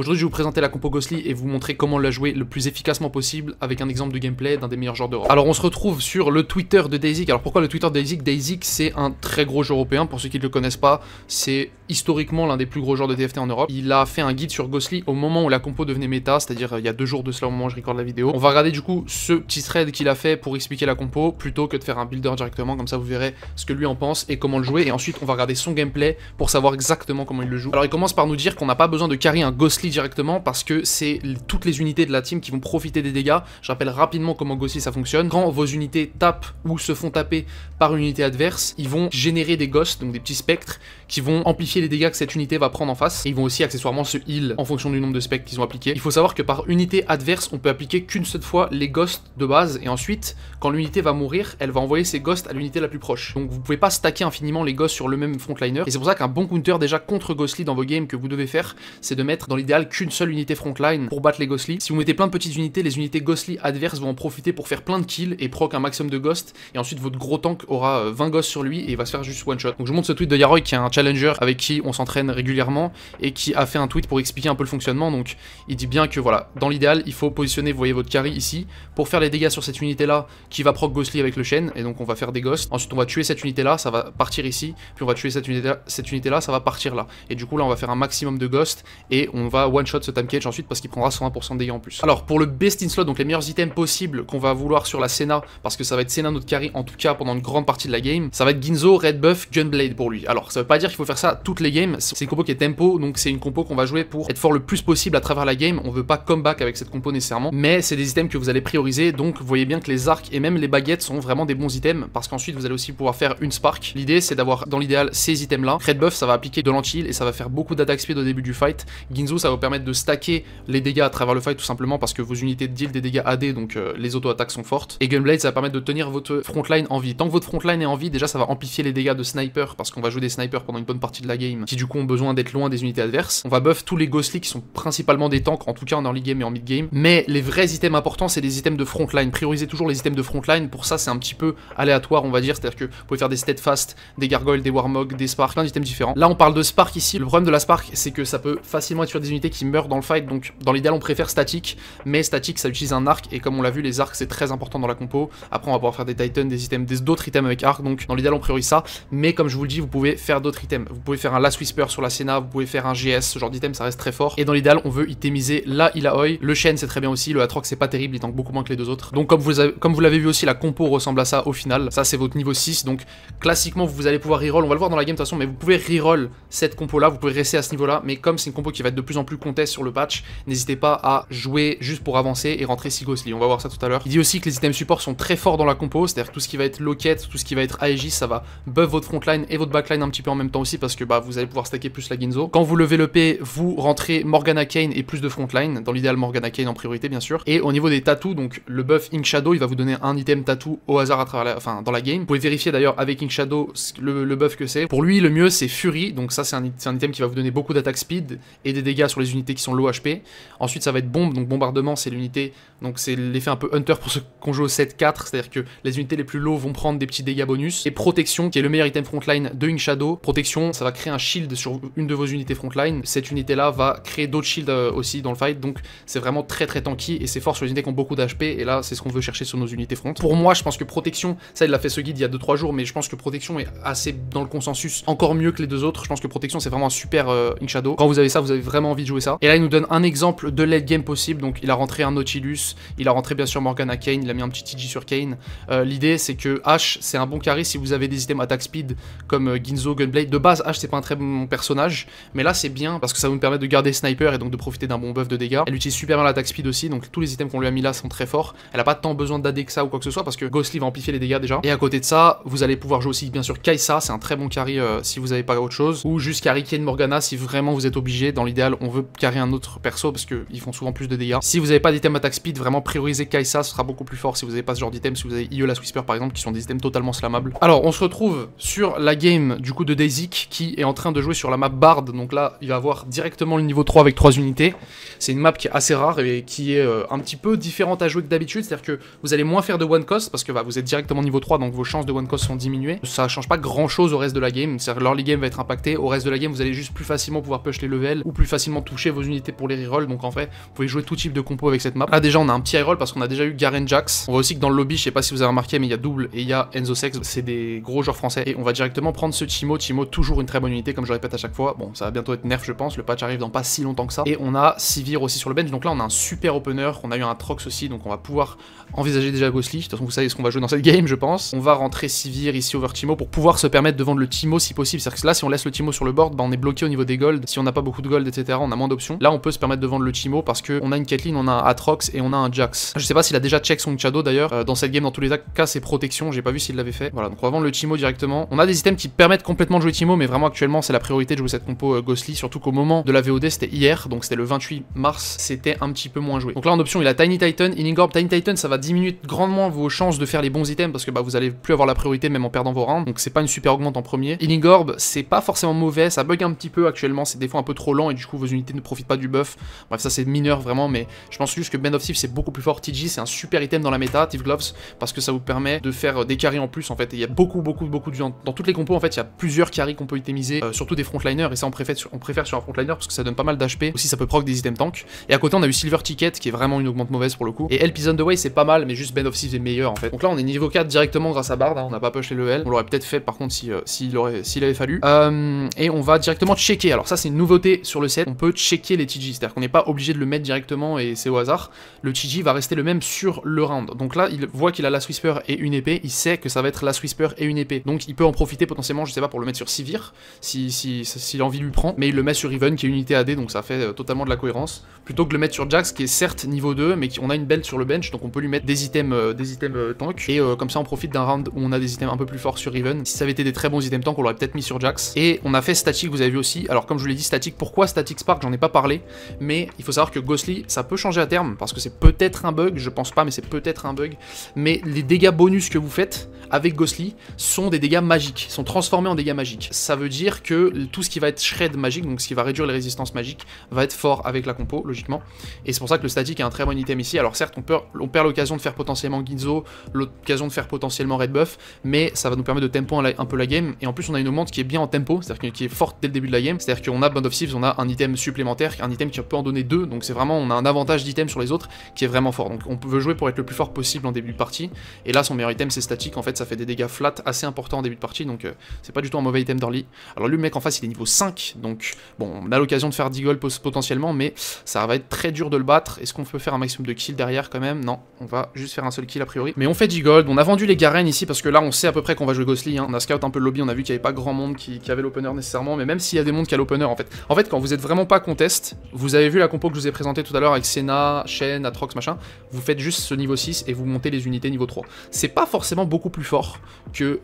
Aujourd'hui, je vais vous présenter la compo Ghostly et vous montrer comment la jouer le plus efficacement possible avec un exemple de gameplay d'un des meilleurs joueurs d'Europe. Alors, on se retrouve sur le Twitter de Daisic. Alors, pourquoi le Twitter de Daisic Daisic, c'est un très gros joueur européen. Pour ceux qui ne le connaissent pas, c'est historiquement l'un des plus gros joueurs de TFT en Europe. Il a fait un guide sur Ghostly au moment où la compo devenait méta, c'est-à-dire euh, il y a deux jours de cela au moment où je recorde la vidéo. On va regarder du coup ce petit thread qu'il a fait pour expliquer la compo plutôt que de faire un builder directement. Comme ça, vous verrez ce que lui en pense et comment le jouer. Et ensuite, on va regarder son gameplay pour savoir exactement comment il le joue. Alors, il commence par nous dire qu'on n'a pas besoin de carry un Ghostly directement parce que c'est toutes les unités de la team qui vont profiter des dégâts. Je rappelle rapidement comment Gossi ça fonctionne. Quand vos unités tapent ou se font taper par une unité adverse, ils vont générer des ghosts, donc des petits spectres, qui vont amplifier les dégâts que cette unité va prendre en face. Et ils vont aussi accessoirement se heal en fonction du nombre de specs qu'ils ont appliqué. Il faut savoir que par unité adverse, on peut appliquer qu'une seule fois les ghosts de base. Et ensuite, quand l'unité va mourir, elle va envoyer ses ghosts à l'unité la plus proche. Donc vous pouvez pas stacker infiniment les ghosts sur le même frontliner. Et c'est pour ça qu'un bon counter déjà contre Ghostly dans vos games que vous devez faire, c'est de mettre dans l'idéal qu'une seule unité frontline pour battre les Ghostly. Si vous mettez plein de petites unités, les unités Ghostly adverses vont en profiter pour faire plein de kills et proc un maximum de ghosts. Et ensuite, votre gros tank aura 20 euh, ghosts sur lui et il va se faire juste one shot. Donc je montre ce tweet de Yaroy qui a un avec qui on s'entraîne régulièrement et qui a fait un tweet pour expliquer un peu le fonctionnement. Donc il dit bien que voilà, dans l'idéal, il faut positionner, vous voyez votre carry ici, pour faire les dégâts sur cette unité là qui va proc Ghostly avec le chêne et donc on va faire des ghosts. Ensuite on va tuer cette unité là, ça va partir ici, puis on va tuer cette unité là, cette unité là ça va partir là. Et du coup là on va faire un maximum de ghosts et on va one shot ce time cage ensuite parce qu'il prendra 120% de dégâts en plus. Alors pour le best in slot, donc les meilleurs items possibles qu'on va vouloir sur la Senna, parce que ça va être Senna notre carry en tout cas pendant une grande partie de la game, ça va être Ginzo, Red Buff, Gunblade pour lui. Alors ça veut pas dire qu'il faut faire ça toutes les games. C'est une compo qui est tempo, donc c'est une compo qu'on va jouer pour être fort le plus possible à travers la game. On veut pas comeback avec cette compo nécessairement, mais c'est des items que vous allez prioriser, donc vous voyez bien que les arcs et même les baguettes sont vraiment des bons items, parce qu'ensuite vous allez aussi pouvoir faire une spark. L'idée c'est d'avoir dans l'idéal ces items là. Red buff ça va appliquer de lanti et ça va faire beaucoup d'attaque speed au début du fight. Ginzo ça va vous permettre de stacker les dégâts à travers le fight tout simplement parce que vos unités de deal des dégâts AD, donc euh, les auto-attaques sont fortes. Et Gunblade ça va permettre de tenir votre frontline en vie. Tant que votre frontline est en vie, déjà ça va amplifier les dégâts de sniper parce qu'on va jouer des snipers pendant une bonne partie de la game, qui du coup ont besoin d'être loin des unités adverses. On va buff tous les Ghostly qui sont principalement des tanks, en tout cas en early game et en mid game. Mais les vrais items importants, c'est des items de frontline. Prioriser toujours les items de frontline. Pour ça, c'est un petit peu aléatoire, on va dire. C'est-à-dire que vous pouvez faire des steadfast, des gargoyles, des warmog, des sparks, plein d'items différents. Là, on parle de spark ici. Le problème de la spark, c'est que ça peut facilement être sur des unités qui meurent dans le fight. Donc, dans l'idéal, on préfère statique. Mais statique, ça utilise un arc. Et comme on l'a vu, les arcs, c'est très important dans la compo. Après, on va pouvoir faire des titans, des items, des d'autres items avec arc. Donc, dans l'idéal, on priorise ça. Mais comme je vous le dis, vous pouvez faire d'autres vous pouvez faire un Last Whisper sur la Senna, vous pouvez faire un GS, ce genre d'item, ça reste très fort. Et dans l'idéal, on veut itemiser la Ilaoi. Le Shen, c'est très bien aussi. Le Atrox, c'est pas terrible, il tank beaucoup moins que les deux autres. Donc, comme vous, comme vous l'avez vu aussi, la compo ressemble à ça au final. Ça, c'est votre niveau 6. Donc, classiquement, vous allez pouvoir reroll. On va le voir dans la game de toute façon, mais vous pouvez reroll cette compo-là. Vous pouvez rester à ce niveau-là. Mais comme c'est une compo qui va être de plus en plus contest sur le patch, n'hésitez pas à jouer juste pour avancer et rentrer si On va voir ça tout à l'heure. Il dit aussi que les items support sont très forts dans la compo, c'est-à-dire tout ce qui va être locket tout ce qui va être Aegis, ça va buff votre frontline et votre backline un petit peu en même temps aussi parce que bah, vous allez pouvoir stacker plus la Ginzo. Quand vous levez le P, vous rentrez Morgana Kane et plus de frontline, dans l'idéal Morgana Kane en priorité bien sûr. Et au niveau des tattoos, donc le buff Ink Shadow, il va vous donner un item tatou au hasard à travers la... enfin, dans la game. Vous pouvez vérifier d'ailleurs avec Ink Shadow le, le buff que c'est. Pour lui, le mieux c'est Fury, donc ça c'est un, item qui va vous donner beaucoup d'attaque speed et des dégâts sur les unités qui sont low HP. Ensuite ça va être bombe, donc bombardement c'est l'unité, donc c'est l'effet un peu hunter pour ceux qu'on joue au 7-4, c'est-à-dire que les unités les plus low vont prendre des petits dégâts bonus. Et protection qui est le meilleur item frontline de Ink Shadow, ça va créer un shield sur une de vos unités frontline. Cette unité-là va créer d'autres shields euh, aussi dans le fight, donc c'est vraiment très très tanky et c'est fort sur les unités qui ont beaucoup d'HP et là c'est ce qu'on veut chercher sur nos unités front. Pour moi, je pense que protection, ça il l'a fait ce guide il y a 2-3 jours, mais je pense que protection est assez dans le consensus, encore mieux que les deux autres. Je pense que protection c'est vraiment un super ink euh, in shadow. Quand vous avez ça, vous avez vraiment envie de jouer ça. Et là il nous donne un exemple de late game possible, donc il a rentré un Nautilus, il a rentré bien sûr Morgana Kane, il a mis un petit TG sur Kane. Euh, l'idée c'est que H c'est un bon carré si vous avez des items attack speed comme Ginzo, Gunblade, de base, H ah, c'est pas un très bon personnage, mais là c'est bien parce que ça va nous permettre de garder sniper et donc de profiter d'un bon buff de dégâts. Elle utilise super bien l'attaque speed aussi, donc tous les items qu'on lui a mis là sont très forts. Elle a pas tant besoin d'AD ou quoi que ce soit parce que Ghostly va amplifier les dégâts déjà. Et à côté de ça, vous allez pouvoir jouer aussi bien sûr Kaisa, c'est un très bon carry euh, si vous avez pas autre chose, ou juste carry Morgana si vraiment vous êtes obligé. Dans l'idéal, on veut carrer un autre perso parce qu'ils font souvent plus de dégâts. Si vous avez pas d'items Attack speed, vraiment prioriser Kaisa, ce sera beaucoup plus fort si vous avez pas ce genre d'items si vous avez Iola Whisper par exemple, qui sont des items totalement slammables. Alors on se retrouve sur la game du coup de Daisy qui est en train de jouer sur la map Bard. Donc là, il va avoir directement le niveau 3 avec 3 unités. C'est une map qui est assez rare et qui est euh, un petit peu différente à jouer que d'habitude. C'est-à-dire que vous allez moins faire de one cost parce que bah, vous êtes directement niveau 3, donc vos chances de one cost sont diminuées. Ça change pas grand-chose au reste de la game. C'est-à-dire l'early game va être impacté. Au reste de la game, vous allez juste plus facilement pouvoir push les levels ou plus facilement toucher vos unités pour les rerolls. Donc en fait, vous pouvez jouer tout type de compo avec cette map. Là déjà, on a un petit reroll parce qu'on a déjà eu Garen Jax. On voit aussi que dans le lobby, je sais pas si vous avez remarqué, mais il y a double et il y a Enzo Sex. C'est des gros joueurs français et on va directement prendre ce Timo. Timo toujours une très bonne unité, comme je répète à chaque fois. Bon, ça va bientôt être nerf, je pense. Le patch arrive dans pas si longtemps que ça. Et on a Sivir aussi sur le bench. Donc là, on a un super opener. On a eu un Trox aussi. Donc on va pouvoir envisager déjà Ghostly. De toute façon, vous savez ce qu'on va jouer dans cette game, je pense. On va rentrer Sivir ici over Timo pour pouvoir se permettre de vendre le Timo si possible. C'est-à-dire que là, si on laisse le Timo sur le board, bah, on est bloqué au niveau des golds. Si on n'a pas beaucoup de gold, etc., on a moins d'options. Là, on peut se permettre de vendre le Timo parce qu'on a une Caitlyn, on a un Atrox et on a un Jax. Je sais pas s'il a déjà check son chado d'ailleurs. Euh, dans cette game, dans tous les cas, c'est protection. J'ai pas vu s'il l'avait fait. Voilà, donc on va vendre le Timo directement. On a des items qui permettent complètement de jouer mais vraiment actuellement, c'est la priorité de jouer cette compo euh, Ghostly, surtout qu'au moment de la VOD, c'était hier, donc c'était le 28 mars, c'était un petit peu moins joué. Donc là, en option, il a Tiny Titan, Healing Orb. Tiny Titan, ça va diminuer grandement vos chances de faire les bons items parce que bah, vous allez plus avoir la priorité même en perdant vos rounds, donc c'est pas une super augmente en premier. Healing Orb, c'est pas forcément mauvais, ça bug un petit peu actuellement, c'est des fois un peu trop lent et du coup, vos unités ne profitent pas du buff. Bref, ça c'est mineur vraiment, mais je pense juste que Band of Steve c'est beaucoup plus fort. TG, c'est un super item dans la méta, Thief Gloves, parce que ça vous permet de faire euh, des carrés en plus en fait. Il y a beaucoup, beaucoup, beaucoup de gens. Dans toutes les compos, en fait, il y a plusieurs carrés qu'on peut itemiser, euh, surtout des frontliners, et ça on préfère, sur, un frontliner parce que ça donne pas mal d'HP, aussi ça peut proc des items tank. Et à côté on a eu Silver Ticket qui est vraiment une augmente mauvaise pour le coup, et Episode on the way c'est pas mal, mais juste Ben of Thieves est meilleur en fait. Donc là on est niveau 4 directement grâce à Bard, hein. on n'a pas pushé le L, on l'aurait peut-être fait par contre euh, s'il avait fallu. Euh, et on va directement checker, alors ça c'est une nouveauté sur le set, on peut checker les TG, c'est-à-dire qu'on n'est pas obligé de le mettre directement et c'est au hasard, le TG va rester le même sur le round. Donc là il voit qu'il a la Whisper et une épée, il sait que ça va être la Whisper et une épée, donc il peut en profiter potentiellement, je sais pas, pour le mettre sur Sivir, si, si, si l'envie lui prend, mais il le met sur Even, qui est une unité AD, donc ça fait euh, totalement de la cohérence, plutôt que de le mettre sur Jax, qui est certes niveau 2, mais qui on a une belle sur le bench, donc on peut lui mettre des items, euh, des items euh, tank, et comme ça on profite d'un round où on a des items un peu plus forts sur Even. Si ça avait été des très bons items tank, on l'aurait peut-être mis sur Jax. Et on a fait statique vous avez vu aussi, alors comme je vous l'ai dit, Static, pourquoi statique Spark, j'en ai pas parlé, mais il faut savoir que Ghostly, ça peut changer à terme, parce que c'est peut-être un bug, je pense pas, mais c'est peut-être un bug, mais les dégâts bonus que vous faites, avec Ghostly sont des dégâts magiques, sont transformés en dégâts magiques. Ça veut dire que tout ce qui va être shred magique, donc ce qui va réduire les résistances magiques, va être fort avec la compo, logiquement. Et c'est pour ça que le statique est un très bon item ici. Alors certes, on, perd l'occasion de faire potentiellement Ginzo, l'occasion de faire potentiellement Red Buff, mais ça va nous permettre de tempo un peu la game. Et en plus, on a une augmente qui est bien en tempo, c'est-à-dire qui est forte dès le début de la game. C'est-à-dire qu'on a Band of Thieves, on a un item supplémentaire, un item qui peut en donner deux. Donc c'est vraiment, on a un avantage d'item sur les autres qui est vraiment fort. Donc on veut jouer pour être le plus fort possible en début de partie. Et là, son meilleur item, c'est statique. En fait, ça fait des dégâts flat assez importants en début de partie, donc euh, c'est pas du tout un mauvais item d'early. Alors lui, le mec en face, il est niveau 5, donc bon, on a l'occasion de faire 10 gold potentiellement, mais ça va être très dur de le battre. Est-ce qu'on peut faire un maximum de kills derrière quand même Non, on va juste faire un seul kill a priori. Mais on fait 10 gold, on a vendu les Garen ici, parce que là, on sait à peu près qu'on va jouer Ghostly, hein. on a scout un peu le lobby, on a vu qu'il n'y avait pas grand monde qui, avait l'opener nécessairement, mais même s'il y a des mondes qui a l'opener en fait. En fait, quand vous êtes vraiment pas contest, vous avez vu la compo que je vous ai présentée tout à l'heure avec Senna, Shen, Atrox, machin, vous faites juste ce niveau 6 et vous montez les unités niveau 3. C'est pas forcément beaucoup plus fort que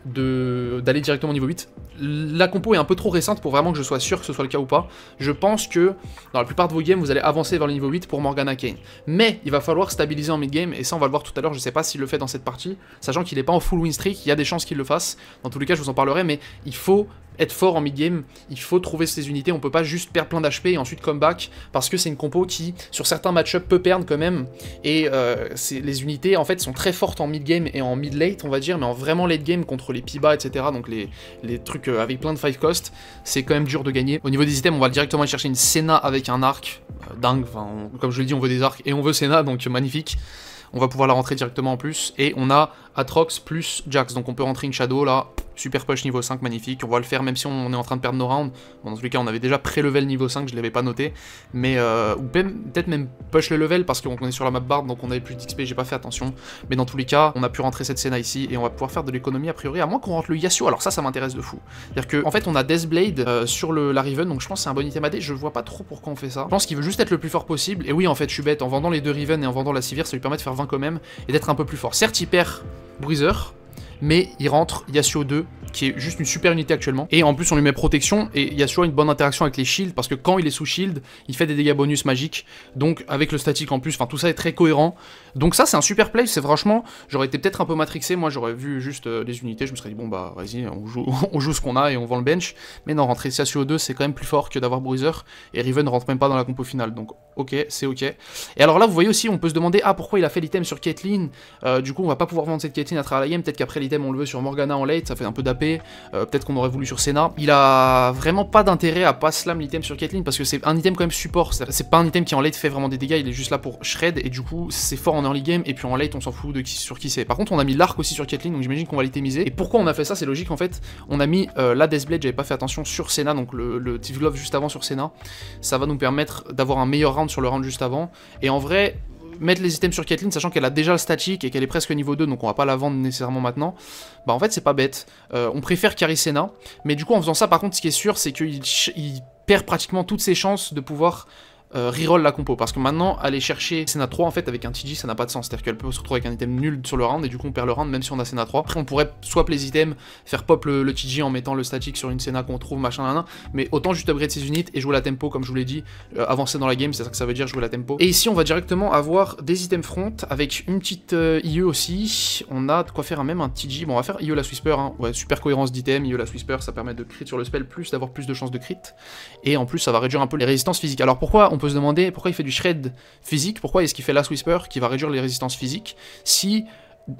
d'aller directement au niveau 8. La compo est un peu trop récente pour vraiment que je sois sûr que ce soit le cas ou pas. Je pense que dans la plupart de vos games, vous allez avancer vers le niveau 8 pour Morgana Kane. Mais il va falloir stabiliser en mid-game, et ça on va le voir tout à l'heure, je sais pas s'il le fait dans cette partie, sachant qu'il n'est pas en full win streak, il y a des chances qu'il le fasse. Dans tous les cas, je vous en parlerai, mais il faut être fort en mid-game, il faut trouver ses unités, on peut pas juste perdre plein d'HP et ensuite come back, parce que c'est une compo qui, sur certains match-up, peut perdre quand même, et euh, les unités, en fait, sont très fortes en mid-game et en mid-late, on va dire, mais en vraiment late-game, contre les pibas, etc., donc les, trucs euh, avec plein de 5 cost, c'est quand même dur de gagner. Au niveau des items, on va directement chercher une Senna avec un arc, euh, dingue, comme je l'ai dit, on veut des arcs et on veut Senna, donc magnifique on va pouvoir la rentrer directement en plus, et on a Atrox plus Jax. Donc on peut rentrer une Shadow là, super push niveau 5, magnifique. On va le faire même si on est en train de perdre nos rounds. Bon, dans tous les cas, on avait déjà pré-level niveau 5, je l'avais pas noté. Mais, euh, ou peut-être même push le level parce qu'on est sur la map barre, donc on avait plus d'XP, j'ai pas fait attention. Mais dans tous les cas, on a pu rentrer cette scène ici et on va pouvoir faire de l'économie a priori, à moins qu'on rentre le Yasuo. Alors ça, ça m'intéresse de fou. C'est-à-dire qu'en en fait, on a Deathblade euh, sur le, la Riven, donc je pense que c'est un bon item dé. Je vois pas trop pourquoi on fait ça. Je pense qu'il veut juste être le plus fort possible. Et oui, en fait, je suis bête. En vendant les deux Riven et en vendant la Sivir, ça lui permet de faire 20 quand même et d'être un peu plus fort. Certes, il perd Bruiser, mais il rentre Yasuo 2 qui est juste une super unité actuellement. Et en plus, on lui met protection et il y a toujours une bonne interaction avec les shields parce que quand il est sous shield, il fait des dégâts bonus magiques. Donc, avec le statique en plus, enfin, tout ça est très cohérent. Donc, ça, c'est un super play. C'est franchement, j'aurais été peut-être un peu matrixé. Moi, j'aurais vu juste euh, les unités. Je me serais dit, bon, bah, vas-y, on joue, ce qu'on a et on vend le bench. Mais non, rentrer Cassio 2, e c'est quand même plus fort que d'avoir Bruiser. Et Riven ne rentre même pas dans la compo finale. Donc, ok, c'est ok. Et alors là, vous voyez aussi, on peut se demander, ah, pourquoi il a fait l'item sur Caitlyn euh, Du coup, on va pas pouvoir vendre cette Caitlyn à travers la game. Peut-être qu'après l'item, on le veut sur Morgana en late. Ça fait un peu euh, peut-être qu'on aurait voulu sur Senna. Il a vraiment pas d'intérêt à pas slam l'item sur Caitlyn parce que c'est un item quand même support. C'est pas un item qui en late fait vraiment des dégâts, il est juste là pour shred et du coup c'est fort en early game et puis en late on s'en fout de qui, sur qui c'est. Par contre on a mis l'arc aussi sur Caitlyn donc j'imagine qu'on va l'itemiser. Et pourquoi on a fait ça C'est logique en fait. On a mis euh, la Deathblade, j'avais pas fait attention sur Senna donc le, le Glove juste avant sur Senna. Ça va nous permettre d'avoir un meilleur round sur le round juste avant. Et en vrai, mettre les items sur Caitlyn, sachant qu'elle a déjà le statique et qu'elle est presque niveau 2, donc on va pas la vendre nécessairement maintenant, bah en fait c'est pas bête. Euh, on préfère Karisena, mais du coup en faisant ça, par contre, ce qui est sûr, c'est qu'il perd pratiquement toutes ses chances de pouvoir euh, reroll la compo. Parce que maintenant, aller chercher Senna 3 en fait avec un TG, ça n'a pas de sens. C'est-à-dire qu'elle peut se retrouver avec un item nul sur le round et du coup on perd le round même si on a Senna 3. Après, on pourrait swap les items, faire pop le, TG en mettant le statique sur une Senna qu'on trouve, machin, là Mais autant juste upgrade ses unités et jouer la tempo, comme je vous l'ai dit, euh, avancer dans la game, c'est ça que ça veut dire jouer la tempo. Et ici, on va directement avoir des items front avec une petite euh, IE aussi. On a de quoi faire un même un TG. Bon, on va faire IE la sweeper hein. ouais, super cohérence d'item, IE la sweeper ça permet de crit sur le spell plus, d'avoir plus de chances de crit. Et en plus, ça va réduire un peu les résistances physiques. Alors pourquoi on on peut se demander pourquoi il fait du shred physique, pourquoi est-ce qu'il fait Last Whisper qui va réduire les résistances physiques si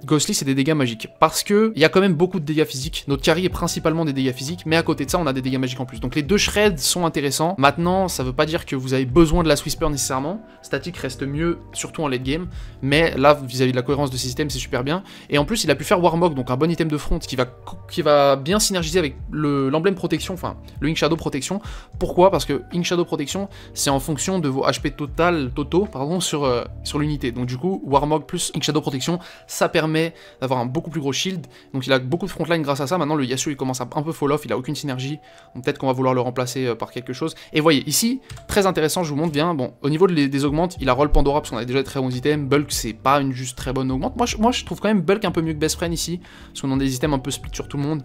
Ghostly c'est des dégâts magiques. Parce que il y a quand même beaucoup de dégâts physiques. Notre carry est principalement des dégâts physiques, mais à côté de ça on a des dégâts magiques en plus. Donc les deux shreds sont intéressants. Maintenant, ça veut pas dire que vous avez besoin de la Swisper nécessairement. Static reste mieux, surtout en late game. Mais là, vis-à-vis de la cohérence de système c'est super bien. Et en plus, il a pu faire Warmog, donc un bon item de front qui va, qui va bien synergiser avec l'emblème protection, enfin le Ink Shadow protection. Pourquoi Parce que Ink Shadow protection, c'est en fonction de vos HP total, totaux, pardon, sur, euh, sur l'unité. Donc du coup, Warmog plus Ink Shadow protection, ça permet permet d'avoir un beaucoup plus gros shield. Donc il a beaucoup de frontline grâce à ça. Maintenant, le Yasuo, il commence à un peu fall off. Il a aucune synergie. Peut-être qu'on va vouloir le remplacer euh, par quelque chose. Et voyez, ici, très intéressant, je vous montre bien. Bon, au niveau des, des augmentes, il a Roll Pandora parce qu'on a déjà des très bons items. Bulk, c'est pas une juste très bonne augmente. Moi moi, je trouve quand même Bulk un peu mieux que Best Friend ici. Parce qu'on a des items un peu split sur tout le monde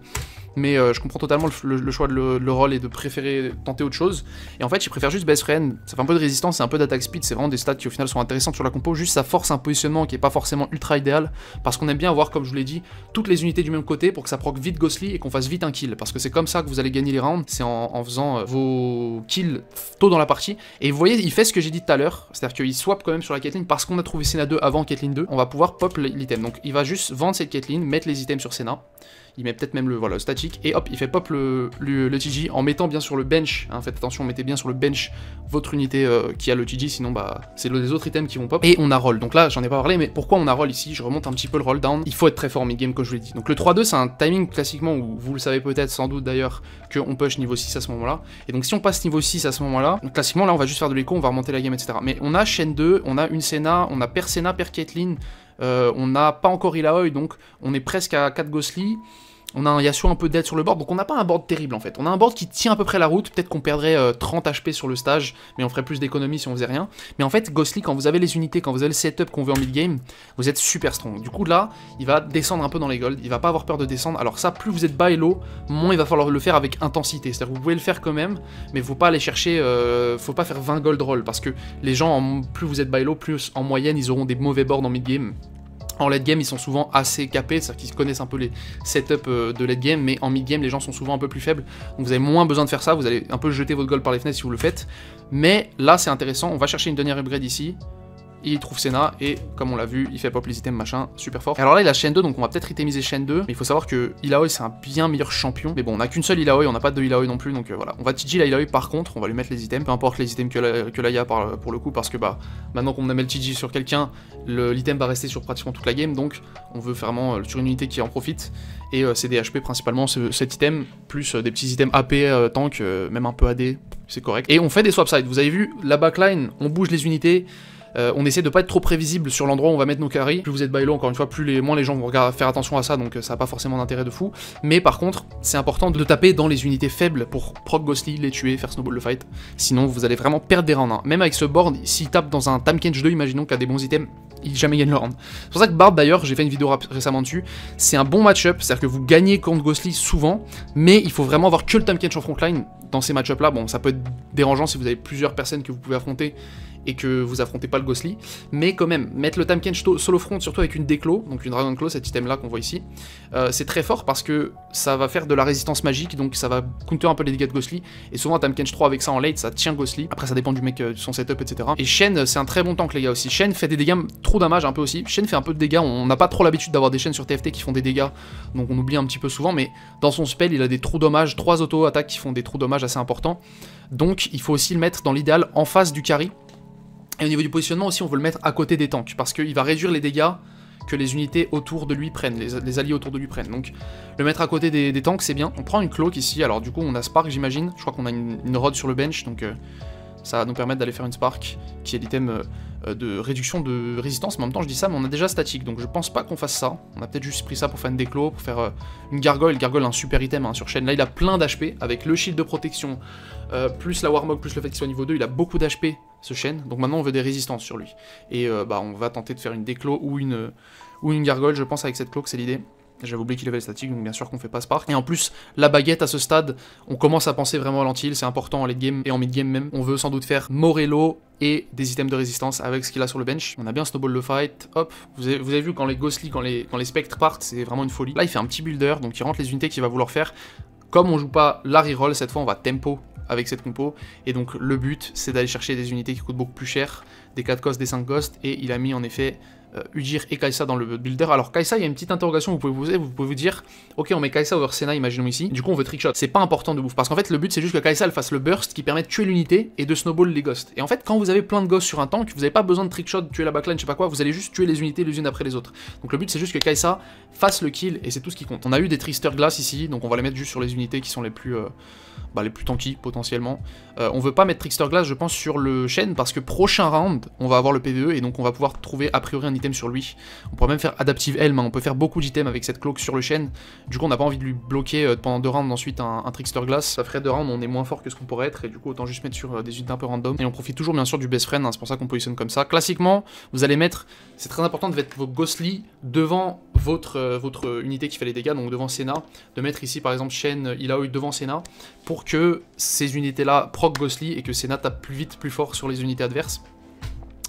mais euh, je comprends totalement le, choix de le, rôle et de préférer tenter autre chose. Et en fait, je préfère juste Best Friend. Ça fait un peu de résistance et un peu d'attaque speed. C'est vraiment des stats qui au final sont intéressantes sur la compo. Juste ça force un positionnement qui n'est pas forcément ultra idéal parce qu'on aime bien avoir, comme je vous l'ai dit, toutes les unités du même côté pour que ça proc vite Ghostly et qu'on fasse vite un kill. Parce que c'est comme ça que vous allez gagner les rounds. C'est en, faisant euh, vos kills tôt dans la partie. Et vous voyez, il fait ce que j'ai dit tout à l'heure. C'est-à-dire qu'il swap quand même sur la Caitlyn parce qu'on a trouvé Senna 2 avant Caitlyn 2. On va pouvoir pop l'item. Donc il va juste vendre cette Caitlyn, mettre les items sur Senna il met peut-être même le, voilà, static, et hop, il fait pop le, le, TG en mettant bien sur le bench, hein, faites attention, mettez bien sur le bench votre unité euh, qui a le TG, sinon bah c'est les autres items qui vont pop, et on a roll, donc là j'en ai pas parlé, mais pourquoi on a roll ici, je remonte un petit peu le roll down, il faut être très fort mid-game comme je vous l'ai dit, donc le 3-2 c'est un timing classiquement, où vous le savez peut-être, sans doute d'ailleurs, qu'on push niveau 6 à ce moment-là, et donc si on passe niveau 6 à ce moment-là, classiquement là on va juste faire de l'écho, on va remonter la game, etc. Mais on a chaîne 2, on a une Senna, on a per Senna, per Caitlyn, euh, on n'a pas encore Ilaoi, donc on est presque à 4 ghostly on a, il y a un peu d'aide sur le board, donc on n'a pas un board terrible en fait. On a un board qui tient à peu près la route, peut-être qu'on perdrait 30 euh, HP sur le stage, mais on ferait plus d'économies si on faisait rien. Mais en fait, Ghostly, quand vous avez les unités, quand vous avez le setup qu'on veut en mid-game, vous êtes super strong. Du coup là, il va descendre un peu dans les golds, il va pas avoir peur de descendre. Alors ça, plus vous êtes bas et low, moins il va falloir le faire avec intensité. C'est-à-dire vous pouvez le faire quand même, mais faut pas aller chercher, ne euh, faut pas faire 20 gold roll, parce que les gens, plus vous êtes bas et low, plus en moyenne, ils auront des mauvais boards en mid-game. En late game, ils sont souvent assez capés, c'est-à-dire qu'ils connaissent un peu les setups euh, de late game, mais en mid game, les gens sont souvent un peu plus faibles. Donc vous avez moins besoin de faire ça, vous allez un peu jeter votre goal par les fenêtres si vous le faites. Mais là, c'est intéressant, on va chercher une dernière upgrade ici il trouve Senna et comme on l'a vu, il fait pop les items machin, super fort. Alors là, il a chaîne 2, donc on va peut-être itemiser chaîne 2, mais il faut savoir que Illaoi, c'est un bien meilleur champion. Mais bon, on a qu'une seule Illaoi, on n'a pas de deux non plus, donc euh, voilà. On va TG la par contre, on va lui mettre les items, peu importe les items que la, que euh, pour le coup, parce que bah maintenant qu'on a mis le TG sur quelqu'un, l'item va rester sur pratiquement toute la game, donc on veut vraiment euh, sur une unité qui en profite. Et c'est des HP principalement cet item, plus des petits items AP, tank, même un peu AD, c'est correct. Et on fait des swap vous avez vu, la backline, on bouge les unités. Euh, on essaie de pas être trop prévisible sur l'endroit où on va mettre nos carrés. Plus vous êtes bailo, encore une fois, plus les, moins les gens vont faire attention à ça, donc euh, ça n'a pas forcément d'intérêt de fou. Mais par contre, c'est important de taper dans les unités faibles pour proc Ghostly, les tuer, faire snowball le fight. Sinon, vous allez vraiment perdre des rounds. Hein. Même avec ce board, s'il tape dans un Tamkench 2, imaginons qu'il a des bons items, il jamais gagne le round. C'est pour ça que Bard, d'ailleurs, j'ai fait une vidéo récemment dessus, c'est un bon match-up, c'est-à-dire que vous gagnez contre Ghostly souvent, mais il faut vraiment avoir que le Tamkench en frontline. Dans ces match là, bon, ça peut être dérangeant si vous avez plusieurs personnes que vous pouvez affronter et que vous affrontez pas le Ghostly, mais quand même, mettre le Tamken solo front, surtout avec une déclo, donc une Dragon Claw, cet item là qu'on voit ici, euh, c'est très fort parce que ça va faire de la résistance magique, donc ça va counter un peu les dégâts de Ghostly, et souvent un Tamkench 3 avec ça en late, ça tient Ghostly, après ça dépend du mec, euh, de son setup, etc. Et Shen, euh, c'est un très bon tank les gars aussi, Shen fait des dégâts, trop damage un peu aussi, Shen fait un peu de dégâts, on n'a pas trop l'habitude d'avoir des chaînes sur TFT qui font des dégâts, donc on oublie un petit peu souvent, mais dans son spell, il a des trous dommages, trois auto-attaques qui font des trous dommages assez importants, donc il faut aussi le mettre dans l'idéal en face du carry, et au niveau du positionnement aussi, on veut le mettre à côté des tanks, parce qu'il va réduire les dégâts que les unités autour de lui prennent, les, alliés autour de lui prennent. Donc le mettre à côté des, tanks, c'est bien. On prend une cloque ici, alors du coup on a Spark j'imagine, je crois qu'on a une, rod sur le bench, donc euh, ça va nous permettre d'aller faire une Spark, qui est l'item euh, de réduction de résistance, mais en même temps je dis ça, mais on a déjà statique, donc je pense pas qu'on fasse ça. On a peut-être juste pris ça pour faire une déclos, pour faire euh, une gargoyle, gargoyle un super item hein, sur chaîne. Là il a plein d'HP, avec le shield de protection, euh, plus la warmog, plus le fait qu'il soit niveau 2, il a beaucoup d'HP ce chaîne, donc maintenant on veut des résistances sur lui. Et bah on va tenter de faire une déclos ou une, ou une gargoyle, je pense avec cette cloque, c'est l'idée. J'avais oublié qu'il avait les statique, donc bien sûr qu'on fait pas Spark. Et en plus, la baguette à ce stade, on commence à penser vraiment à l'antil, c'est important en late game et en mid game même. On veut sans doute faire Morello et des items de résistance avec ce qu'il a sur le bench. On a bien snowball le fight, hop, vous avez, vu quand les ghostly, quand les, quand spectres partent, c'est vraiment une folie. Là il fait un petit builder, donc il rentre les unités qu'il va vouloir faire. Comme on joue pas la reroll, cette fois on va tempo avec cette compo. Et donc le but, c'est d'aller chercher des unités qui coûtent beaucoup plus cher, des 4 cost, des 5 Ghosts. et il a mis en effet euh, Ujir et Kaisa dans le builder. Alors Kaisa, il y a une petite interrogation que vous pouvez vous poser, vous pouvez vous dire, ok on met Kaisa over Senna, imaginons ici, du coup on veut trickshot. C'est pas important de bouffe, parce qu'en fait le but c'est juste que Kaisa fasse le burst qui permet de tuer l'unité et de snowball les ghosts. Et en fait quand vous avez plein de ghosts sur un tank, vous n'avez pas besoin de trickshot, tuer la backline, je sais pas quoi, vous allez juste tuer les unités les unes après les autres. Donc le but c'est juste que Kaisa fasse le kill et c'est tout ce qui compte. On a eu des Trister Glass ici, donc on va les mettre juste sur les unités qui sont les plus... Euh, bah, les plus tanky potentiellement. Euh, on veut pas mettre Trickster Glass je pense sur le chaîne parce que prochain round on va avoir le PvE et donc on va pouvoir trouver a priori un sur lui. On pourrait même faire Adaptive Helm, hein. on peut faire beaucoup d'items avec cette cloque sur le chêne. Du coup, on n'a pas envie de lui bloquer euh, pendant deux rounds ensuite un, Trickster glace Ça ferait deux rounds, on est moins fort que ce qu'on pourrait être, et du coup, autant juste mettre sur euh, des unités un peu random. Et on profite toujours bien sûr du best friend, hein. c'est pour ça qu'on positionne comme ça. Classiquement, vous allez mettre, c'est très important de mettre vos Ghostly devant votre, euh, votre unité qui fait les dégâts, donc devant Senna, de mettre ici par exemple a eu devant Senna, pour que ces unités-là proc Ghostly et que Senna tape plus vite, plus fort sur les unités adverses.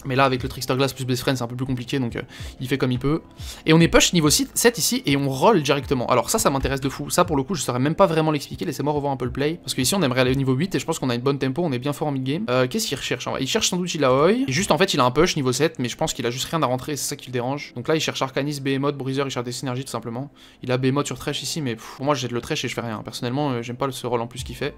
Mais là, avec le Trickster Glass plus Best Friend, c'est un peu plus compliqué, donc euh, il fait comme il peut. Et on est push niveau 7 ici, et on roll directement. Alors ça, ça m'intéresse de fou. Ça, pour le coup, je saurais même pas vraiment l'expliquer. Laissez-moi revoir un peu le play. Parce qu'ici, on aimerait aller au niveau 8, et je pense qu'on a une bonne tempo, on est bien fort en mid-game. Euh, qu'est-ce qu'il recherche Il cherche sans doute il a Oi. juste, en fait, il a un push niveau 7, mais je pense qu'il a juste rien à rentrer, c'est ça qui le dérange. Donc là, il cherche Arcanis, Behemoth, Breezer, il cherche des synergies, tout simplement. Il a Behemoth sur Trèche ici, mais pour moi, j'ai le trash et je fais rien. Personnellement, euh, j'aime pas ce roll en plus qu'il fait.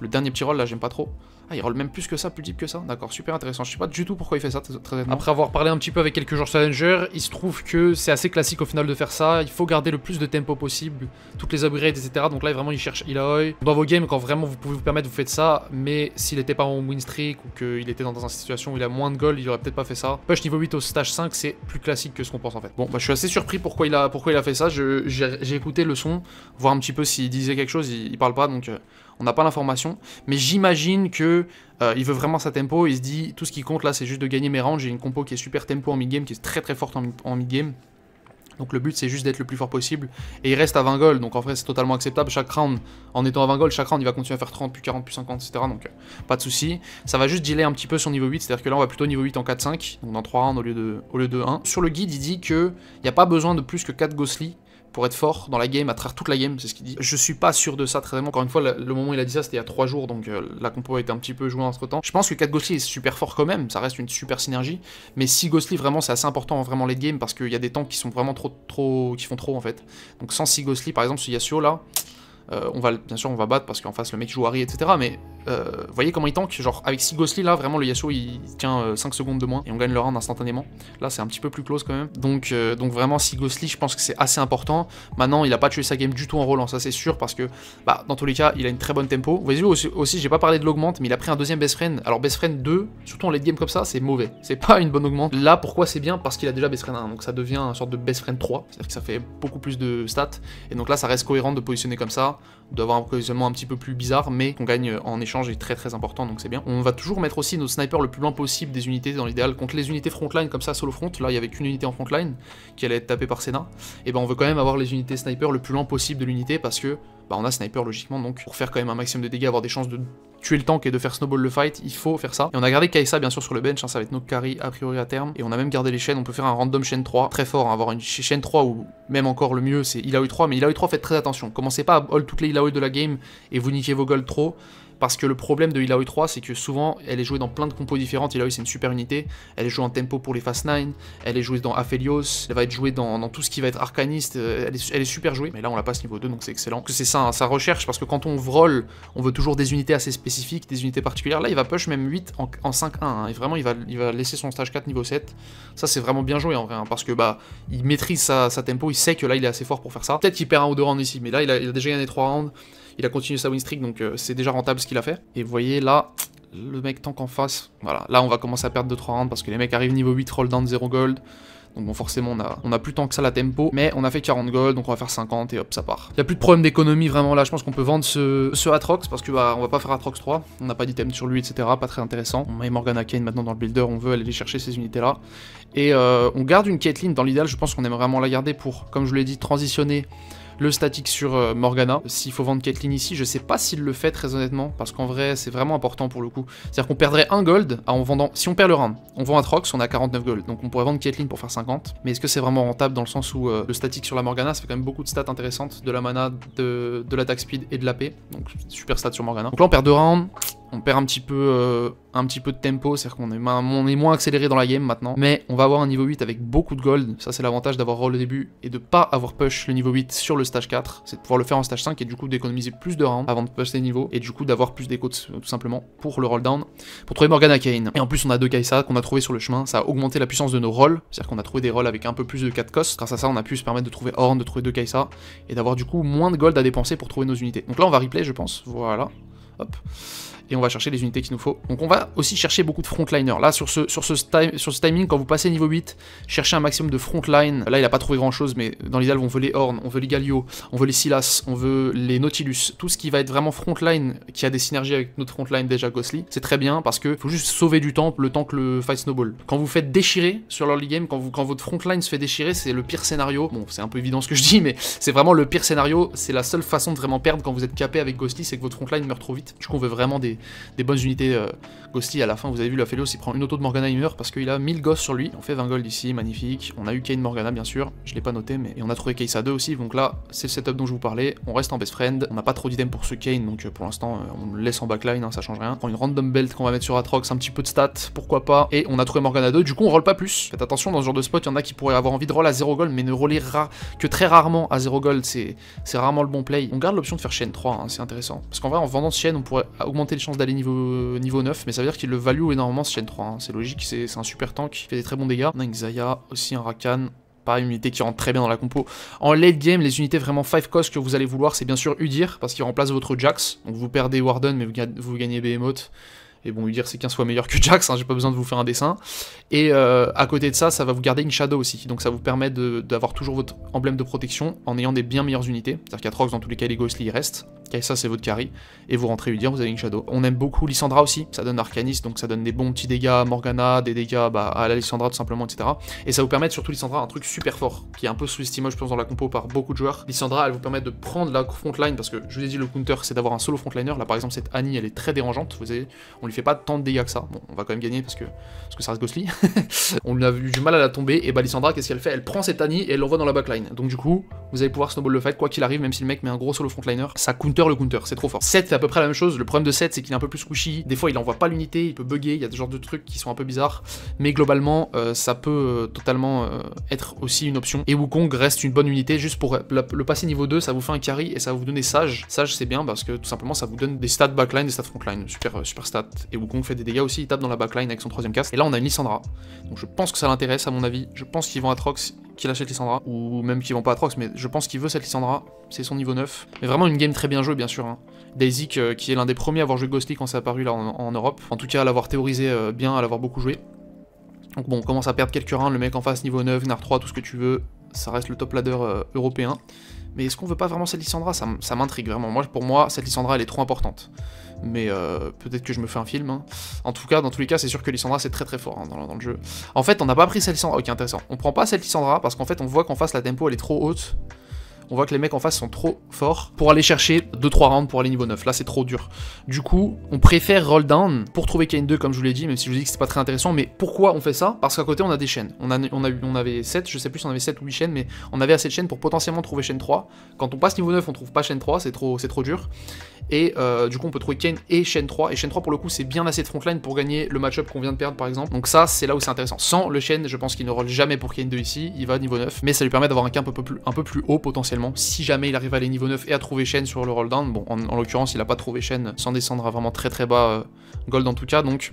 Le dernier petit roll là, j'aime pas trop. Ah, il roll même plus que ça, plus deep que ça. D'accord, super intéressant. Je sais pas du tout pourquoi il fait ça, Après avoir parlé un petit peu avec quelques joueurs challenger, il se trouve que c'est assez classique au final de faire ça. Il faut garder le plus de tempo possible, toutes les upgrades, etc. Donc là, vraiment, il cherche Eloy. Dans vos games, quand vraiment vous pouvez vous permettre, vous faites ça. Mais s'il était pas en win streak ou qu'il était dans une situation où il a moins de gold, il aurait peut-être pas fait ça. Push niveau 8 au stage 5, c'est plus classique que ce qu'on pense en fait. Bon, bah, je suis assez surpris pourquoi il a, pourquoi il a fait ça. J'ai écouté le son, voir un petit peu s'il disait quelque chose. Il, parle pas, donc. Euh, on n'a pas l'information, mais j'imagine que euh, il veut vraiment sa tempo, il se dit tout ce qui compte là c'est juste de gagner mes rounds, j'ai une compo qui est super tempo en mid-game, qui est très très forte en, mid-game. Donc le but c'est juste d'être le plus fort possible. Et il reste à 20 goals, donc en vrai c'est totalement acceptable. Chaque round, en étant à 20 goals, chaque round il va continuer à faire 30, puis 40, puis 50, etc. Donc euh, pas de souci. Ça va juste dealer un petit peu son niveau 8, c'est-à-dire que là on va plutôt niveau 8 en 4-5, donc dans 3 rounds au lieu de, au lieu de 1. Sur le guide il dit qu'il n'y a pas besoin de plus que 4 Ghostly pour être fort dans la game, à travers toute la game, c'est ce qu'il dit. Je suis pas sûr de ça très vraiment. Encore une fois, le moment où il a dit ça, c'était il y a 3 jours, donc euh, la compo été un petit peu jouée entre temps. Je pense que 4 Ghostly est super fort quand même, ça reste une super synergie. Mais 6 Ghostly, vraiment, c'est assez important, hein, vraiment, late game, parce qu'il y a des tanks qui sont vraiment trop, trop, qui font trop en fait. Donc sans 6 Ghostly, par exemple, ce Yasuo là, euh, on va, bien sûr, on va battre parce qu'en face, le mec joue Harry, etc. Mais vous euh, voyez comment il tank. Genre, avec Sigosli là, vraiment, le Yasuo, il tient 5 euh, secondes de moins et on gagne le round instantanément. Là, c'est un petit peu plus close quand même. Donc, donc vraiment, Sigosli je pense que c'est assez important. Maintenant, il a pas tué sa game du tout en rollant hein, ça c'est sûr, parce que, bah, dans tous les cas, il a une très bonne tempo. Vous voyez aussi, aussi j'ai pas parlé de l'augmente, mais il a pris un deuxième best friend. Alors, best friend 2, surtout en late game comme ça, c'est mauvais. C'est pas une bonne augmente. Là, pourquoi c'est bien Parce qu'il a déjà best friend 1, donc ça devient une sorte de best friend 3, c'est-à-dire que ça fait beaucoup plus de stats. Et donc là, ça reste cohérent de positionner comme ça doit avoir un positionnement un petit peu plus bizarre, mais qu'on gagne en échange est très très important, donc c'est bien. On va toujours mettre aussi nos snipers le plus loin possible des unités dans l'idéal. Contre les unités frontline comme ça, solo front, là il y avait qu'une unité en frontline qui allait être tapée par Senna, et ben on veut quand même avoir les unités sniper le plus loin possible de l'unité parce que bah on a sniper logiquement donc pour faire quand même un maximum de dégâts, avoir des chances de tuer le tank et de faire snowball le fight, il faut faire ça. Et on a gardé Kaisa bien sûr sur le bench, hein, ça va être nos carry a priori à terme. Et on a même gardé les chaînes, on peut faire un random chaîne 3, très fort, hein, avoir une chaîne 3 ou même encore le mieux c'est il a eu 3, mais il a eu 3 faites très attention. Commencez pas à hold toutes les il a de la game et vous niquez vos golds trop. Parce que le problème de Illaoi 3, c'est que souvent, elle est jouée dans plein de compos différentes. Illaoi, c'est une super unité. Elle est jouée en tempo pour les Fast 9. Elle est jouée dans Aphelios. Elle va être jouée dans, tout ce qui va être arcaniste. Euh, elle est, super jouée. Mais là, on la passe niveau 2, donc c'est excellent. Que c'est ça, sa hein, recherche. Parce que quand on vroll, on veut toujours des unités assez spécifiques, des unités particulières. Là, il va push même 8 en, 5-1. Hein. et vraiment, il va, va laisser son stage 4 niveau 7. Ça, c'est vraiment bien joué en vrai. Hein, parce que bah, il maîtrise sa, tempo. Il sait que là, il est assez fort pour faire ça. Peut-être qu'il perd un ou deux ici. Mais là, il a, il a déjà gagné 3 rounds. Il a continué sa win streak, donc euh, c'est déjà rentable ce qu'il a fait. Et vous voyez là, le mec tank en face. Voilà, là on va commencer à perdre 2-3 rounds parce que les mecs arrivent niveau 8, roll down 0 gold. Donc bon forcément on a, plus tant que ça la tempo Mais on a fait 40 gold donc on va faire 50 et hop ça part Il n'y a plus de problème d'économie vraiment là Je pense qu'on peut vendre ce, ce, Atrox parce que bah on va pas faire Atrox 3 On n'a pas d'item sur lui etc pas très intéressant On met Morgana Kane maintenant dans le builder On veut aller chercher ces unités là Et euh, on garde une Caitlyn dans l'idéal je pense qu'on aime vraiment la garder pour comme je l'ai dit transitionner le statique sur euh, Morgana. S'il faut vendre Caitlyn ici, je sais pas s'il le fait très honnêtement, parce qu'en vrai, c'est vraiment important pour le coup. C'est-à-dire qu'on perdrait un gold en vendant... Si on perd le round, on vend un Trox, on a 49 gold, donc on pourrait vendre Caitlyn pour faire 50. Mais est-ce que c'est vraiment rentable dans le sens où euh, le statique sur la Morgana, ça fait quand même beaucoup de stats intéressantes, de la mana, de, de l'attaque speed et de la paix. Donc super stat sur Morgana. Donc là, on perd deux rounds on perd un petit peu, euh, un petit peu de tempo, c'est-à-dire qu'on est, moins accéléré dans la game maintenant. Mais on va avoir un niveau 8 avec beaucoup de gold, ça c'est l'avantage d'avoir roll au début et de pas avoir push le niveau 8 sur le stage 4, c'est de pouvoir le faire en stage 5 et du coup d'économiser plus de rounds avant de passer les niveaux et du coup d'avoir plus côtes euh, tout simplement pour le roll down, pour trouver Morgana Kane. Et en plus on a deux Kaisa qu'on a trouvé sur le chemin, ça a augmenté la puissance de nos rolls, c'est-à-dire qu'on a trouvé des rolls avec un peu plus de 4 costs, grâce à ça on a pu se permettre de trouver Horn, de trouver deux Kaisa et d'avoir du coup moins de gold à dépenser pour trouver nos unités. Donc là on va replay je pense, voilà, hop et on va chercher les unités qu'il nous faut. Donc on va aussi chercher beaucoup de frontliners. Là, sur ce, sur, ce sur ce timing, quand vous passez niveau 8, cherchez un maximum de frontline. Là, il n'a pas trouvé grand-chose, mais dans l'idéal, on veut les Horns, on veut les Galio, on veut les Silas, on veut les Nautilus. Tout ce qui va être vraiment frontline, qui a des synergies avec notre frontline déjà Ghostly, c'est très bien parce que faut juste sauver du temps le temps que le fight snowball. Quand vous faites déchirer sur l'early game, quand, vous, quand votre frontline se fait déchirer, c'est le pire scénario. Bon, c'est un peu évident ce que je dis, mais c'est vraiment le pire scénario. C'est la seule façon de vraiment perdre quand vous êtes capé avec Ghostly, c'est que votre frontline meurt trop vite. je coup, veut vraiment des, des bonnes unités euh, à la fin. Vous avez vu, la Felios il prend une auto de Morgana, il heure parce qu'il a 1000 ghosts sur lui. On fait 20 gold ici, magnifique. On a eu Kane Morgana, bien sûr, je l'ai pas noté, mais on a trouvé Kaisa 2 aussi. Donc là, c'est le setup dont je vous parlais. On reste en best friend. On n'a pas trop d'items pour ce Kane, donc euh, pour l'instant, euh, on le laisse en backline, hein, ça change rien. On prend une random belt qu'on va mettre sur Atrox, un petit peu de stats, pourquoi pas. Et on a trouvé Morgana 2, du coup, on roll pas plus. Faites attention, dans ce genre de spot, il y en a qui pourraient avoir envie de roll à 0 gold, mais ne roller que très rarement à 0 gold, c'est rarement le bon play. On garde l'option de faire chaîne 3, hein, c'est intéressant. Parce qu'en vrai, en vendant chaîne, on pourrait augmenter d'aller niveau, niveau 9, mais ça veut dire qu'il le value énormément ce chaîne 3. Hein. C'est logique, c'est un super tank, qui fait des très bons dégâts. On a aussi un Rakan, pas une unité qui rentre très bien dans la compo. En late game, les unités vraiment 5 cost que vous allez vouloir, c'est bien sûr Udir, parce qu'il remplace votre Jax. Donc vous perdez Warden, mais vous, gagnez Behemoth. Et bon, lui dire c'est 15 fois meilleur que Jax, hein, j'ai pas besoin de vous faire un dessin. Et euh, à côté de ça, ça va vous garder une Shadow aussi. Donc ça vous permet d'avoir toujours votre emblème de protection en ayant des bien meilleures unités. C'est-à-dire qu'Atrox, dans tous les cas, les Ghostly, il reste. ça c'est votre carry. Et vous rentrez lui dire, vous avez une Shadow. On aime beaucoup Lissandra aussi, ça donne Arcanis, donc ça donne des bons petits dégâts à Morgana, des dégâts bah, à Lissandra tout simplement, etc. Et ça vous permet surtout Lissandra un truc super fort, qui est un peu sous-estimé, je pense, dans la compo par beaucoup de joueurs. Lissandra, elle vous permet de prendre la frontline, parce que je vous ai dit, le counter, c'est d'avoir un solo frontliner. Là, par exemple, cette Annie, elle est très dérangeante. Vous avez, il fait pas tant de dégâts que ça. Bon, on va quand même gagner parce que, parce que ça reste Ghostly. on lui a eu du mal à la tomber, et Balisandra, qu'est-ce qu'elle fait Elle prend cette Annie et elle l'envoie dans la backline. Donc du coup, vous allez pouvoir snowball le fight, quoi qu'il arrive, même si le mec met un gros solo frontliner, ça counter le counter, c'est trop fort. 7, c'est à peu près la même chose, le problème de 7, c'est qu'il est un peu plus cushy, des fois il envoie pas l'unité, il peut bugger, il y a des genre de trucs qui sont un peu bizarres, mais globalement, euh, ça peut euh, totalement euh, être aussi une option. Et Wukong reste une bonne unité, juste pour le, passer niveau 2, ça vous fait un carry et ça va vous donner Sage. Sage, c'est bien parce que tout simplement, ça vous donne des stats backline, des stats frontline, super, super stats, et Wukong fait des dégâts aussi, il tape dans la backline avec son troisième casque Et là on a une Lissandra. Donc je pense que ça l'intéresse à mon avis. Je pense qu'il à Trox, qu'il achète Lissandra. Ou même qu'ils vont pas à Trox, mais je pense qu'il veut cette Lissandra. C'est son niveau 9. Mais vraiment une game très bien jouée bien sûr. Hein. Euh, qui est l'un des premiers à avoir joué Ghostly quand c'est apparu là en, Europe. En tout cas à l'avoir théorisé euh, bien, à l'avoir beaucoup joué. Donc bon, on commence à perdre quelques reins, le mec en face niveau 9, NAR 3, tout ce que tu veux, ça reste le top ladder euh, européen mais est-ce qu'on veut pas vraiment cette Lissandra Ça, ça m'intrigue vraiment. Moi, pour moi, cette Lissandra, elle est trop importante. Mais euh, peut-être que je me fais un film. Hein. En tout cas, dans tous les cas, c'est sûr que Lissandra, c'est très très fort hein, dans, dans, le jeu. En fait, on n'a pas pris cette Lissandra. Ok, intéressant. On prend pas cette Lissandra parce qu'en fait, on voit qu'en face, la tempo, elle est trop haute on voit que les mecs en face sont trop forts pour aller chercher 2-3 rounds pour aller niveau 9. Là, c'est trop dur. Du coup, on préfère roll down pour trouver Kane 2, comme je vous l'ai dit, même si je vous dis que c'est pas très intéressant. Mais pourquoi on fait ça Parce qu'à côté, on a des chaînes. On, a, on, avait 7, je sais plus si on avait 7 ou 8 chaînes, mais on avait assez de chaînes pour potentiellement trouver chaîne 3. Quand on passe niveau 9, on trouve pas chaîne 3, c'est trop, trop dur. Et euh, du coup, on peut trouver Kane et chaîne 3. Et chaîne 3, pour le coup, c'est bien assez de frontline pour gagner le match-up qu'on vient de perdre, par exemple. Donc ça, c'est là où c'est intéressant. Sans le chaîne, je pense qu'il ne roll jamais pour Kane 2 ici. Il va niveau 9, mais ça lui permet d'avoir un camp un peu plus, un peu plus haut potentiellement si jamais il arrive à aller niveau 9 et à trouver chaîne sur le roll down. Bon, en, l'occurrence, il a pas trouvé chaîne sans descendre à vraiment très très bas euh, gold en tout cas, donc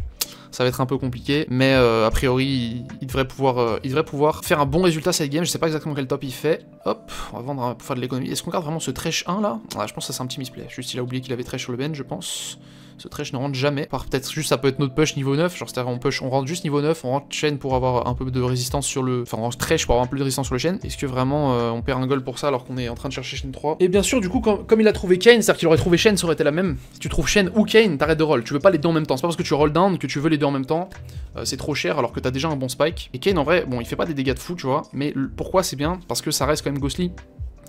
ça va être un peu compliqué, mais euh, a priori, il, devrait pouvoir, euh, il devrait pouvoir faire un bon résultat cette game. Je sais pas exactement quel top il fait. Hop, on va vendre pour faire de l'économie. Est-ce qu'on garde vraiment ce trash 1 là ah, Je pense que c'est un petit misplay. Juste, il a oublié qu'il avait trash sur le ben, je pense. Ce trèche ne rentre jamais. Par peut-être juste ça peut être notre push niveau 9, genre c'est-à-dire on push, on rentre juste niveau 9, on rentre chaîne pour avoir un peu de résistance sur le. Enfin on rentre trèche pour avoir un peu de résistance sur le chaîne. Est-ce que vraiment euh, on perd un goal pour ça alors qu'on est en train de chercher chaîne 3 Et bien sûr du coup comme il a trouvé Kane, c'est-à-dire qu'il aurait trouvé chaîne, ça aurait été la même. Si tu trouves chaîne ou Kane, t'arrêtes de roll. Tu veux pas les deux en même temps. C'est pas parce que tu roll down que tu veux les deux en même temps. Euh, c'est trop cher alors que t'as déjà un bon spike. Et Kane en vrai, bon il fait pas des dégâts de fou tu vois, mais pourquoi c'est bien Parce que ça reste quand même Ghostly.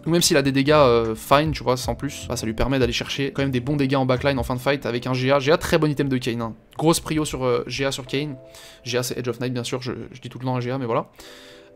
Ou même s'il a des dégâts euh, fine, tu vois, sans plus, bah, ça lui permet d'aller chercher quand même des bons dégâts en backline en fin de fight avec un GA. GA, très bon item de Kane. Hein. Grosse prio sur euh, GA sur Kane. GA, c'est Edge of Night, bien sûr, je, dis tout le temps un GA, mais voilà.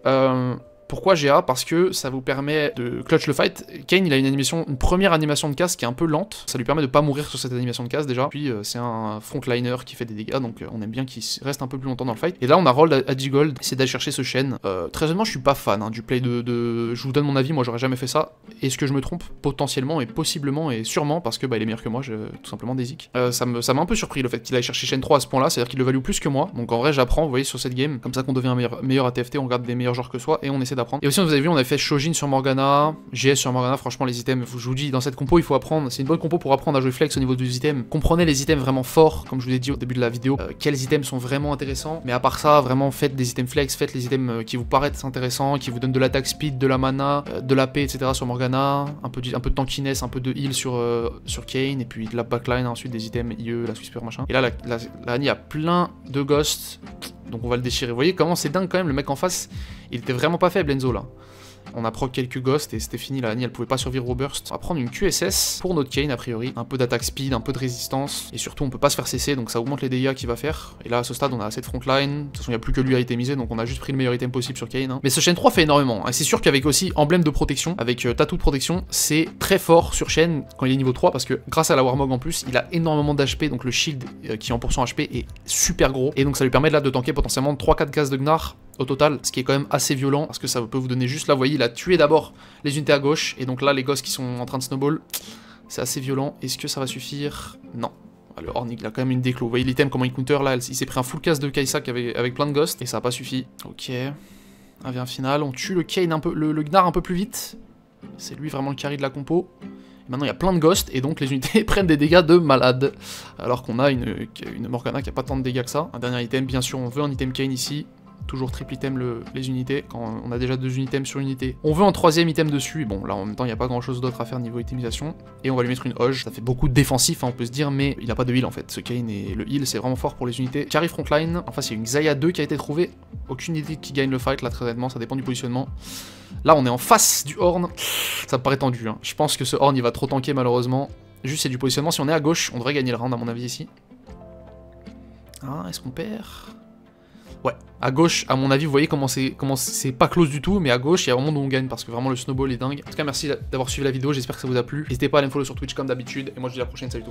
Euh, pourquoi GA Parce que ça vous permet de clutch le fight. Kane, il a une animation, une première animation de casse qui est un peu lente. Ça lui permet de pas mourir sur cette animation de casse déjà. Puis euh, c'est un frontliner qui fait des dégâts, donc euh, on aime bien qu'il reste un peu plus longtemps dans le fight. Et là, on a Roll à 10 gold, c'est d'aller chercher ce chaîne. Euh, très honnêtement, je suis pas fan hein, du play de, Je vous donne mon avis, moi j'aurais jamais fait ça. Est-ce que je me trompe Potentiellement et possiblement et sûrement parce que bah, il est meilleur que moi, je, tout simplement des zik. ça m'a un peu surpris le fait qu'il aille chercher chaîne 3 à ce point-là, c'est-à-dire qu'il le value plus que moi. Donc en vrai, j'apprends, vous voyez, sur cette game. Comme ça qu'on devient meilleur, meilleur à TFT, on garde des meilleurs joueurs que soi et on essaie et aussi, vous avez vu, on a fait Shojin sur Morgana, GS sur Morgana. Franchement, les items, je vous dis, dans cette compo, il faut apprendre. C'est une bonne compo pour apprendre à jouer flex au niveau des items. Comprenez les items vraiment forts, comme je vous l'ai dit au début de la vidéo, euh, quels items sont vraiment intéressants. Mais à part ça, vraiment, faites des items flex, faites les items euh, qui vous paraissent intéressants, qui vous donnent de l'attaque speed, de la mana, euh, de la paix, etc. sur Morgana, un peu, de, un peu de tankiness, un peu de heal sur, sur Kane, et puis de la backline, ensuite des items IE, la super machin. Et là, la, la, il a plein de ghosts donc on va le déchirer. Vous voyez comment c'est dingue quand même, le mec en face, il était vraiment pas faible Enzo là. On a proc quelques ghosts et c'était fini, la Annie elle pouvait pas survivre au burst. On va prendre une QSS pour notre Kane a priori, un peu d'attaque speed, un peu de résistance, et surtout on peut pas se faire cesser donc ça augmente les dégâts qu'il va faire. Et là à ce stade on a assez de frontline, de toute façon il n'y a plus que lui à itemiser donc on a juste pris le meilleur item possible sur Kane. Hein. Mais ce chaîne 3 fait énormément, hein. et c'est sûr qu'avec aussi emblème de protection, avec Tattoo euh, tatou de protection, c'est très fort sur chaîne quand il est niveau 3 parce que grâce à la Warmog en plus, il a énormément d'HP donc le shield euh, qui est en HP est super gros et donc ça lui permet là de tanker potentiellement 3-4 cases de Gnar total, ce qui est quand même assez violent, parce que ça peut vous donner juste, là, vous voyez, il a tué d'abord les unités à gauche, et donc là, les gosses qui sont en train de snowball, c'est assez violent. Est-ce que ça va suffire Non. Alors ah, Hornig, il a quand même une déclo. Vous voyez l'item, comment il counter, là, il s'est pris un full cast de Kaisak avec, avec plein de ghosts, et ça n'a pas suffi. Ok. Un vient final, on tue le Kane un peu, le, un peu plus vite. C'est lui vraiment le carry de la compo. maintenant, il y a plein de ghosts, et donc les unités prennent des dégâts de malade. Alors qu'on a une, Morgana qui a pas tant de dégâts que ça. Un dernier item, bien sûr, on veut un item Kane ici toujours triple item les unités, quand on a déjà deux items sur unité. On veut un troisième item dessus, bon là en même temps il n'y a pas grand chose d'autre à faire niveau itemisation, et on va lui mettre une hoge, ça fait beaucoup de défensif hein, on peut se dire, mais il n'a pas de heal en fait, ce Kane et le heal c'est vraiment fort pour les unités. Carry frontline, en face il y a une Xayah 2 qui a été trouvée, aucune idée qui gagne le fight là très honnêtement, ça dépend du positionnement. Là on est en face du Horn, ça me paraît tendu, hein. je pense que ce Horn il va trop tanker malheureusement, juste c'est du positionnement, si on est à gauche on devrait gagner le round à mon avis ici. Ah, est-ce qu'on perd Ouais, à gauche, à mon avis, vous voyez comment c'est comment c'est pas close du tout, mais à gauche, il y a vraiment où on gagne parce que vraiment le snowball est dingue. En tout cas, merci d'avoir suivi la vidéo, j'espère que ça vous a plu. N'hésitez pas à aller me follow sur Twitch comme d'habitude, et moi je dis à la prochaine, salut tout le monde.